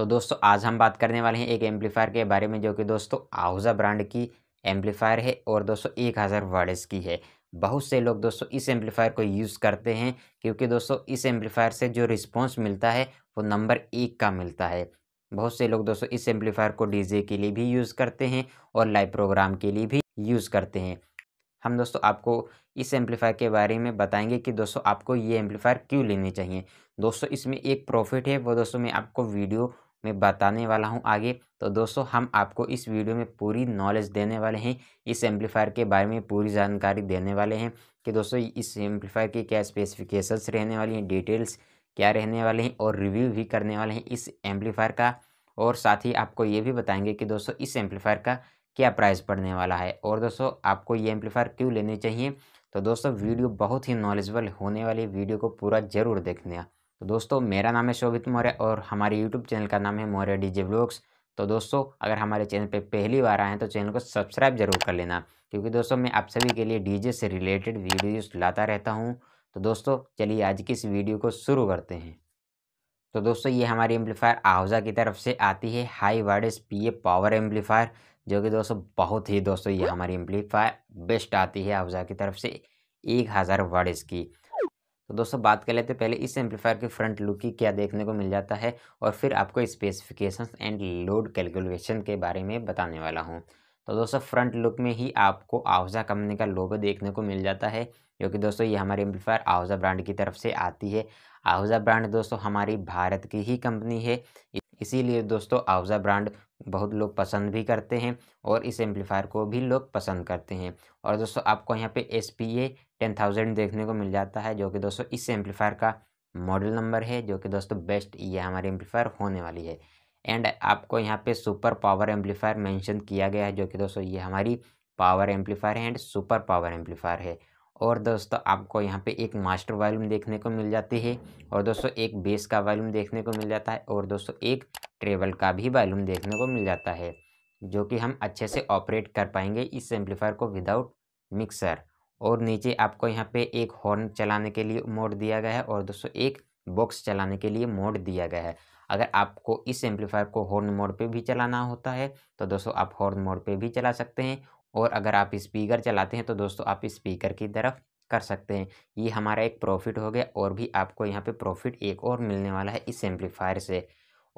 तो दोस्तों आज हम बात करने वाले हैं एक एम्पलीफायर के बारे में जो कि दोस्तों आहूजा ब्रांड की एम्पलीफायर है और दोस्तों एक हज़ार वर्डस की है बहुत से लोग दोस्तों इस एम्पलीफायर को यूज़ करते हैं क्योंकि दोस्तों इस एम्पलीफायर से जो रिस्पॉन्स मिलता है वो नंबर एक का मिलता है बहुत से लोग दोस्तों इस एम्पलीफायर को डीजे के लिए भी यूज़ करते हैं और लाइव प्रोग्राम के लिए भी यूज़ करते हैं हम दोस्तों आपको इस एम्पलीफायर के बारे में बताएंगे कि दोस्तों आपको ये एम्पलीफायर क्यों लेनी चाहिए दोस्तों इसमें एक प्रॉफिट है वो दोस्तों मैं आपको वीडियो मैं बताने वाला हूं आगे तो दोस्तों हम आपको इस वीडियो में पूरी नॉलेज देने वाले हैं इस एम्पलीफायर के बारे में पूरी जानकारी देने वाले हैं कि दोस्तों इस एम्पलीफायर की क्या स्पेसिफिकेशंस रहने वाली हैं डिटेल्स क्या रहने वाले हैं और रिव्यू भी करने वाले हैं इस एम्पलीफायर का और साथ ही आपको ये भी बताएंगे कि दोस्तों इस एम्पलीफायर का क्या प्राइस पड़ने वाला है और दोस्तों आपको ये एम्पलीफायर क्यों लेने चाहिए तो दोस्तों वीडियो बहुत ही नॉलेजबल होने वाली वीडियो को पूरा ज़रूर देखने तो दोस्तों मेरा नाम है शोभित मौर्य और हमारे यूट्यूब चैनल का नाम है मौर्य डीजे ब्लॉग्स तो दोस्तों अगर हमारे चैनल पे पहली बार आए हैं तो चैनल को सब्सक्राइब जरूर कर लेना क्योंकि दोस्तों मैं आप सभी के लिए डीजे से रिलेटेड वीडियोस लाता रहता हूँ तो दोस्तों चलिए आज की इस वीडियो को शुरू करते हैं तो दोस्तों ये हमारी एम्पलीफायर आहूजा की तरफ से आती है high wattage P power amplifier जो कि दोस्तों बहुत ही दोस्तों ये हमारी एम्पलीफायर बेस्ट आती है आहूजा की तरफ से एक हज़ार वार्डेज की तो दोस्तों बात कर लेते पहले इस एम्पलीफायर के फ्रंट लुक की क्या देखने को मिल जाता है और फिर आपको स्पेसिफिकेशन एंड लोड कैलकुलेशन के बारे में बताने वाला हूँ तो दोस्तों फ्रंट लुक में ही आपको आवजा कंपनी का लोगो देखने को मिल जाता है जो कि दोस्तों ये हमारी एम्पलीफायर आहूजा ब्रांड की तरफ से आती है आहूजा ब्रांड दोस्तों हमारी भारत की ही कंपनी है इसीलिए दोस्तों आवज़ा ब्रांड बहुत लोग पसंद भी करते हैं और इस एम्पलीफायर को भी लोग पसंद करते हैं और दोस्तों आपको यहाँ पे S P A ten thousand देखने को मिल जाता है जो कि दोस्तों इस एम्पलीफायर का मॉडल नंबर है जो कि दोस्तों बेस्ट ये हमारी एम्पलीफायर होने वाली है एंड आपको यहाँ पे सुपर पावर एम्पलीफायर मेंशन किया गया है जो कि दोस्तों ये हमारी पावर एम्पलीफायर है एंड सुपर पावर एम्पलीफायर है और दोस्तों आपको यहाँ पे एक मास्टर वॉल्यूम देखने को मिल जाती है और दोस्तों एक बेस का वॉल्यूम देखने को मिल जाता है और दोस्तों एक ट्रेबल का भी वॉल्यूम देखने को मिल जाता है जो कि हम अच्छे से ऑपरेट कर पाएंगे इस एम्पलीफायर को विदाउट मिक्सर और नीचे आपको यहाँ पे एक हॉर्न चलाने के लिए मोड दिया गया है और दोस्तों एक बॉक्स चलाने के लिए मोड दिया गया है अगर आपको इस एम्पलीफायर को हॉर्न मोड पे भी चलाना होता है तो दोस्तों आप हॉर्न मोड पे भी चला सकते हैं और अगर आप स्पीकर चलाते हैं तो दोस्तों आप स्पीकर की तरफ कर सकते हैं ये हमारा एक प्रॉफिट हो गया और भी आपको यहाँ पे प्रॉफिट एक और मिलने वाला है इस एम्पलीफायर से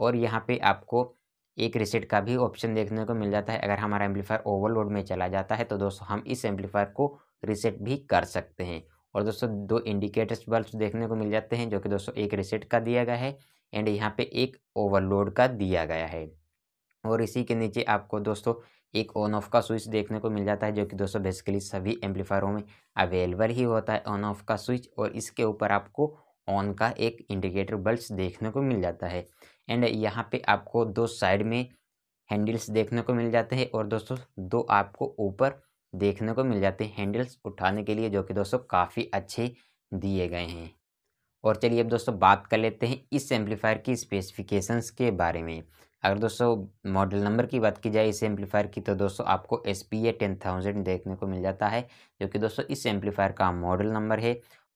और यहाँ पे आपको एक रिसेट का भी ऑप्शन देखने को मिल जाता है अगर हमारा एम्पलीफायर ओवरलोड में चला जाता है तो दोस्तों हम इस एम्पलीफायर को रिसेट भी कर सकते हैं और दोस्तों दो इंडिकेटर्स बल्ब देखने को मिल जाते हैं जो कि दोस्तों एक रिसेट का दिया गया है एंड यहाँ पर एक ओवरलोड का दिया गया है और इसी के नीचे आपको दोस्तों एक ऑन ऑफ का स्विच देखने को मिल जाता है जो कि दोस्तों बेसिकली सभी एम्पलीफायरों में अवेलेबल ही होता है ऑन ऑफ का स्विच और इसके ऊपर आपको ऑन का एक इंडिकेटर बल्ब देखने को मिल जाता है एंड यहाँ पे आपको दो साइड में हैंडल्स देखने को मिल जाते हैं और दोस्तों दो आपको ऊपर देखने को मिल जाते हैं हैंडल्स उठाने के लिए जो कि दोस्तों काफ़ी अच्छे दिए गए हैं और चलिए अब दोस्तों बात कर लेते हैं इस एम्पलीफायर की स्पेसिफिकेशंस के बारे में अगर दोस्तों मॉडल नंबर की बात की जाए इस एम्पलीफायर की तो दोस्तों आपको S P A ten thousand देखने को मिल जाता है जो कि दोस्तों इस एम्पलीफायर का मॉडल नंबर है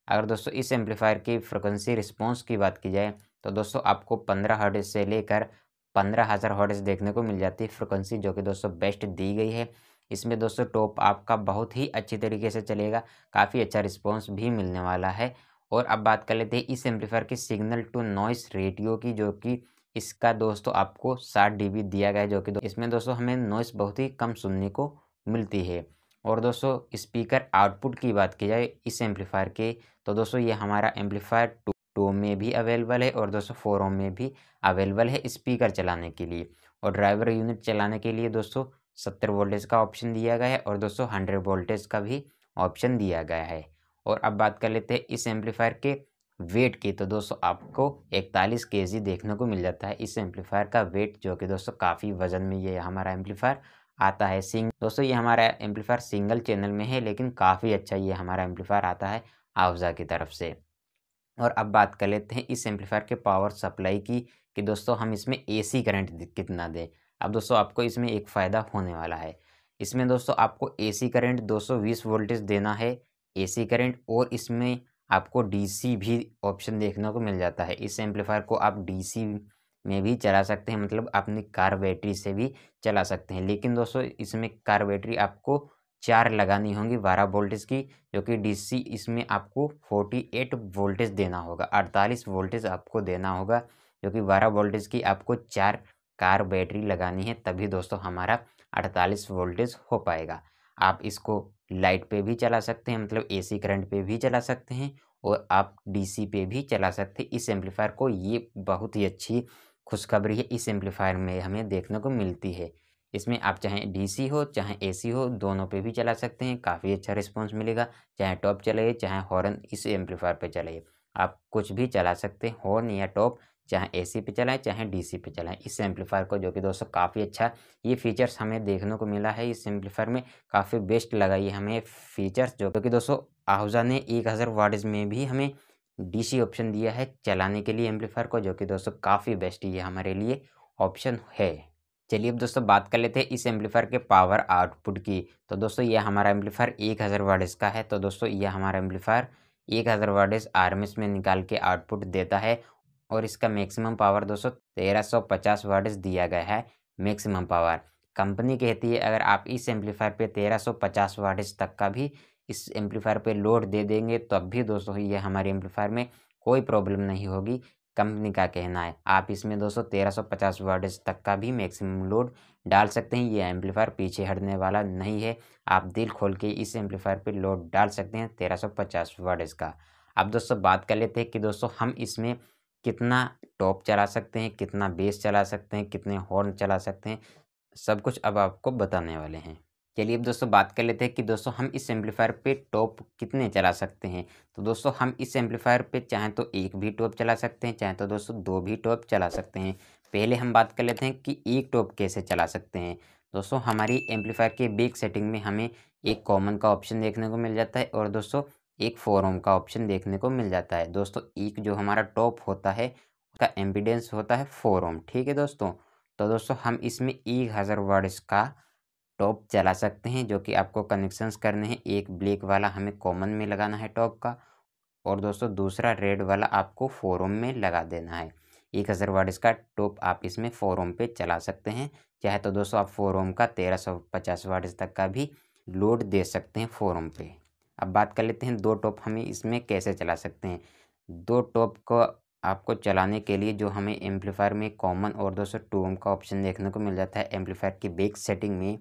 अगर दोस्तों इस एम्पलीफायर की फ्रिक्वेंसी रिस्पॉन्स की बात की जाए तो दोस्तों आपको पंद्रह हर्ड से लेकर पंद्रह हज़ार हॉडेज देखने को मिल जाती है फ्रिक्वेंसी जो कि दोस्तों बेस्ट दी गई है इसमें दोस्तों टॉप आपका बहुत ही अच्छी तरीके से चलेगा काफ़ी अच्छा रिस्पॉन्स भी मिलने वाला है और अब बात कर लेते हैं इस एम्पलीफायर की सिग्नल टू नॉइस रेडियो की जो कि इसका दोस्तों आपको सात डी दिया गया है जो कि दो इसमें दोस्तों हमें नॉइस बहुत ही कम सुनने को मिलती है और दोस्तों स्पीकर आउटपुट की बात की जाए इस एम्पलीफायर के तो दोस्तों ये हमारा एम्पलीफायर टू टू में भी अवेलेबल है और दोस्तों फोर ओम में भी अवेलेबल है स्पीकर चलाने के लिए और ड्राइवर यूनिट चलाने के लिए दोस्तों सत्तर वोल्टेज का ऑप्शन दिया गया है और दोस्तों हंड्रेड वोल्टेज का भी ऑप्शन दिया गया है और अब बात कर लेते हैं इस एम्पलीफायर के वेट की तो दोस्तों आपको इकतालीस के देखने को मिल जाता है इस एम्पलीफायर का वेट जो कि दोस्तों काफ़ी वजन में ये हमारा एम्पलीफायर आता है सिंग दोस्तों ये हमारा एम्पलीफायर सिंगल चैनल में है लेकिन काफ़ी अच्छा ये हमारा एम्पलीफायर आता है आवजा की तरफ से और अब बात कर लेते हैं इस एम्पलीफायर के पावर सप्लाई की कि दोस्तों हम इसमें एसी करंट कितना दें अब दोस्तों आपको इसमें एक फ़ायदा होने वाला है इसमें दोस्तों आपको एसी करंट 220 वोल्टेज देना है एसी करंट और इसमें आपको डीसी भी ऑप्शन देखने को मिल जाता है इस एम्पलीफायर को आप डीसी में भी चला सकते हैं मतलब अपनी कार बैटरी से भी चला सकते हैं लेकिन दोस्तों इसमें कार बैटरी आपको चार लगानी होगी बारह वोल्टेज की जो कि डीसी इसमें आपको फोर्टी एट वोल्टेज देना होगा अड़तालीस वोल्टेज आपको देना होगा जो कि बारह वोल्टेज की आपको चार कार बैटरी लगानी है तभी दोस्तों हमारा अड़तालीस वोल्टेज हो पाएगा आप इसको लाइट पे भी चला सकते हैं मतलब एसी करंट पे भी चला सकते हैं और आप डीसी पे भी चला सकते हैं इस एम्पलीफायर को ये बहुत ही अच्छी खुशखबरी है इस एम्पलीफायर में हमें देखने को मिलती है इसमें आप चाहे डीसी हो चाहे एसी हो दोनों पे भी चला सकते हैं काफ़ी अच्छा रिस्पॉन्स मिलेगा चाहे टॉप चलाइए चाहे हॉर्न इस एम्पलीफायर पर चलाइए आप कुछ भी चला सकते हैं हॉर्न या टॉप चाहे एसी पे चलाएं चाहे डीसी पे चलाएं इस एम्पलीफायर को जो कि दोस्तों काफ़ी अच्छा ये फीचर्स हमें देखने को मिला है इस एम्पलीफायर में काफ़ी बेस्ट लगा ये हमें फीचर्स जो कि दोस्तों आहूजा ने एक हज़ार वार्ड्स में भी हमें डीसी ऑप्शन दिया है चलाने के लिए एम्पलीफायर को जो कि दोस्तों काफ़ी बेस्ट ये हमारे लिए ऑप्शन है चलिए अब दोस्तों बात कर लेते हैं इस एम्पलीफायर के पावर आउटपुट की तो दोस्तों ये हमारा एम्पलीफायर एक हज़ार वार्ड्स का है तो दोस्तों ये हमारा एम्पलीफायर एक हज़ार वर्डेज आर में निकाल के आउटपुट देता है और इसका मैक्सिमम पावर दोस्तों तेरह सौ पचास वर्ड्स दिया गया है मैक्सिमम पावर कंपनी कहती है अगर आप इस एम्पलीफायर पे तेरह सौ पचास वर्ड्स तक का भी इस एम्पलीफायर पे लोड दे देंगे तब भी दोस्तों ये हमारे एम्पलीफायर में कोई प्रॉब्लम नहीं होगी कंपनी का कहना है आप इसमें दोस्तों तेरह सौ पचास तक का भी मैक्सिमम लोड डाल सकते हैं ये एम्पलीफायर पीछे हटने वाला नहीं है आप दिल खोल के इस एम्पलीफायर पे लोड डाल सकते हैं तेरह सौ पचास का अब दोस्तों बात कर लेते हैं कि दोस्तों हम इसमें कितना टॉप चला सकते हैं कितना बेस चला सकते हैं कितने हॉर्न चला सकते हैं सब कुछ अब आपको बताने वाले हैं चलिए अब दोस्तों बात कर लेते हैं कि दोस्तों हम इस एम्पलीफायर पे टॉप कितने चला सकते हैं तो दोस्तों हम इस एम्पलीफायर पे चाहे तो एक भी टॉप चला सकते हैं चाहे तो दोस्तों दो भी टॉप चला सकते हैं पहले हम बात कर लेते हैं कि एक टॉप कैसे चला सकते हैं दोस्तों हमारी एम्पलीफायर के बेग सेटिंग में हमें एक कॉमन का ऑप्शन देखने को मिल जाता है और दोस्तों एक फोरम का ऑप्शन देखने को मिल जाता है दोस्तों एक जो हमारा टॉप होता है उसका एम्पिडेंस होता है फोरम ठीक है दोस्तों तो दोस्तों हम इसमें एक हज़ार वर्ड्स का टॉप चला सकते हैं जो कि आपको कनेक्शंस करने हैं एक ब्लैक वाला हमें कॉमन में लगाना है टॉप का और दोस्तों दूसरा रेड वाला आपको फोरम में लगा देना है एक हज़ार वर्ड्स का टॉप आप इसमें फोरम पे चला सकते हैं चाहे तो दोस्तों आप फोरम का तेरह सौ पचास वर्ड्स तक का भी लोड दे सकते हैं फोरम पे अब बात कर लेते हैं दो टॉप हमें इसमें कैसे चला सकते हैं दो टॉप को आपको चलाने के लिए जो हमें एम्पलीफायर में कॉमन और दोस्तों टू ओम का ऑप्शन देखने को मिल जाता है एम्पलीफायर की बेक सेटिंग में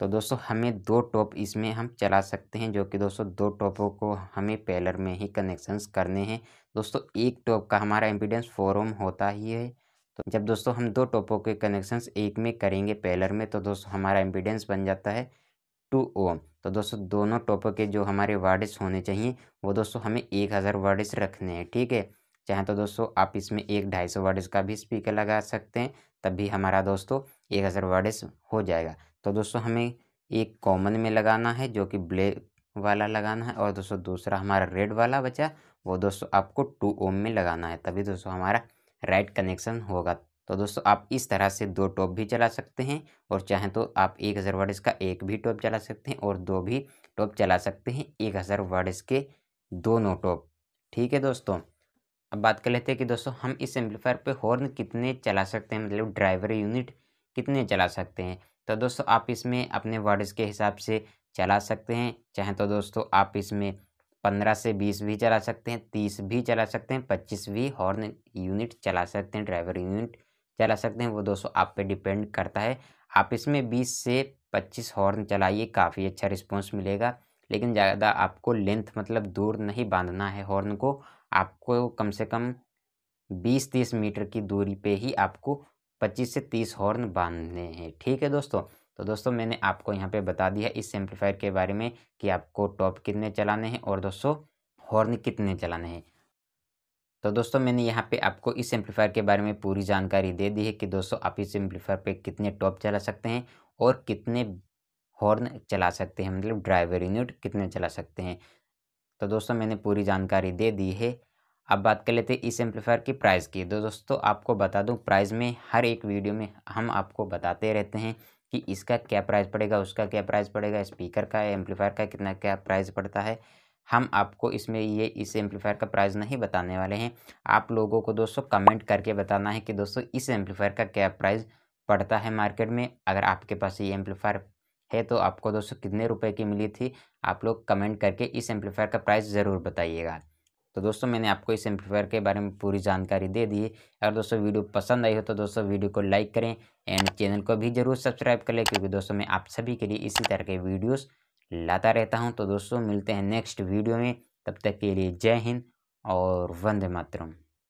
तो दोस्तों हमें दो टॉप इसमें हम चला सकते हैं जो कि दोस्तों दो टॉपों को हमें पैलर में ही कनेक्शंस करने हैं दोस्तों एक टॉप का हमारा एम्पिडेंस फोर ओम होता ही है तो जब दोस्तों हम दो टॉपों के कनेक्शंस एक में करेंगे पैलर में तो दोस्तों हमारा एम्पिडेंस बन जाता है टू ओ तो दोस्तों दोनों टॉपर के जो हमारे वर्ड्स होने चाहिए वो दोस्तों हमें एक हज़ार वर्ड्स रखने हैं ठीक है चाहे तो दोस्तों आप इसमें एक ढाई सौ वर्ड्स का भी स्पीकर लगा सकते हैं तब भी हमारा दोस्तों एक हज़ार वर्ड्स हो जाएगा तो दोस्तों हमें एक कॉमन में लगाना है जो कि ब्लैक वाला लगाना है और दोस्तों दूसरा हमारा रेड वाला बचा वो दोस्तों आपको टू ओम में लगाना है तभी दोस्तों हमारा राइट कनेक्शन होगा तो दोस्तों आप इस तरह से दो टॉप भी चला सकते हैं और चाहें तो आप एक हज़ार वर्ड्स का एक भी टॉप चला सकते हैं और दो भी टॉप चला सकते हैं एक हज़ार वर्ड्स के दोनों टॉप ठीक है दोस्तों अब बात कर लेते हैं कि दोस्तों हम इस एम्पलीफायर पर हॉर्न कितने चला सकते हैं मतलब ड्राइवर यूनिट कितने चला सकते हैं तो दोस्तों आप इसमें अपने वर्ड्स के हिसाब से चला सकते हैं चाहे तो दोस्तों आप इसमें पंद्रह से बीस भी चला सकते हैं तीस भी चला सकते हैं पच्चीस भी हॉर्न यूनिट चला सकते हैं ड्राइवर यूनिट चला सकते हैं वो दोस्तों आप पे डिपेंड करता है आप इसमें बीस से पच्चीस हॉर्न चलाइए काफ़ी अच्छा रिस्पॉन्स मिलेगा लेकिन ज़्यादा आपको लेंथ मतलब दूर नहीं बांधना है हॉर्न को आपको कम से कम बीस तीस मीटर की दूरी पे ही आपको पच्चीस से तीस हॉर्न बांधने हैं ठीक है दोस्तों तो दोस्तों मैंने आपको यहाँ पे बता दिया इस एम्पलीफायर के बारे में कि आपको टॉप कितने चलाने हैं और दोस्तों हॉर्न कितने चलाने हैं तो दोस्तों मैंने यहाँ पे आपको इस एम्पलीफायर के बारे में पूरी जानकारी दे दी है कि दोस्तों आप इस एम्पलीफायर पे कितने टॉप चला सकते हैं और कितने हॉर्न चला सकते हैं मतलब ड्राइवर यूनिट कितने चला सकते हैं तो दोस्तों मैंने पूरी जानकारी दे दी है अब बात कर लेते हैं इस एम्पलीफायर की प्राइस की तो दोस्तों आपको बता दूँ प्राइस में हर एक वीडियो में हम आपको बताते रहते हैं कि इसका क्या प्राइस पड़ेगा उसका क्या प्राइस पड़ेगा स्पीकर का एम्पलीफायर का कितना क्या प्राइस पड़ता है हम आपको इसमें ये इस एम्पलीफायर का प्राइस नहीं बताने वाले हैं आप लोगों को दोस्तों कमेंट करके बताना है कि दोस्तों इस एम्पलीफायर का क्या प्राइस पड़ता है मार्केट में अगर आपके पास ये एम्पलीफायर है तो आपको दोस्तों कितने रुपए की मिली थी आप लोग कमेंट करके इस एम्पलीफायर का प्राइस ज़रूर बताइएगा तो दोस्तों मैंने आपको इस एम्पलीफायर के बारे में पूरी जानकारी दे दी अगर दोस्तों वीडियो पसंद आई हो तो दोस्तों वीडियो को लाइक करें एंड चैनल को भी ज़रूर सब्सक्राइब कर लें क्योंकि दोस्तों मैं आप सभी के लिए इसी तरह के वीडियोज़ लाता रहता हूँ तो दोस्तों मिलते हैं नेक्स्ट वीडियो में तब तक के लिए जय हिंद और वंदे मातरम